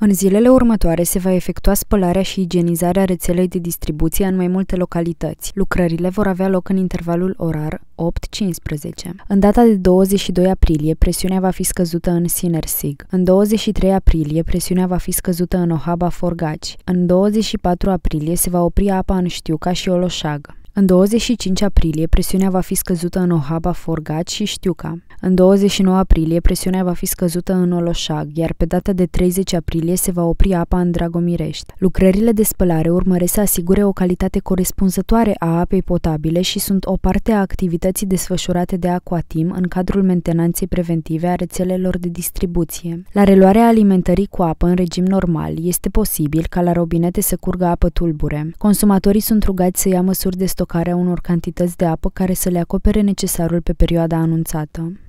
În zilele următoare se va efectua spălarea și igienizarea rețelei de distribuție în mai multe localități. Lucrările vor avea loc în intervalul orar 8-15. În data de 22 aprilie, presiunea va fi scăzută în Sinersig. În 23 aprilie, presiunea va fi scăzută în Ohaba Forgaci. În 24 aprilie se va opri apa în Știuca și Oloșag. În 25 aprilie, presiunea va fi scăzută în Ohaba, Forgat și Știuca. În 29 aprilie, presiunea va fi scăzută în Oloșag, iar pe data de 30 aprilie se va opri apa în Dragomirești. Lucrările de spălare urmăresc să asigure o calitate corespunzătoare a apei potabile și sunt o parte a activității desfășurate de Aquatim în cadrul mentenanței preventive a rețelelor de distribuție. La reluarea alimentării cu apă în regim normal, este posibil ca la robinete să curgă apă tulbure. Consumatorii sunt rugați să ia măsuri de stoc stocarea unor cantități de apă care să le acopere necesarul pe perioada anunțată.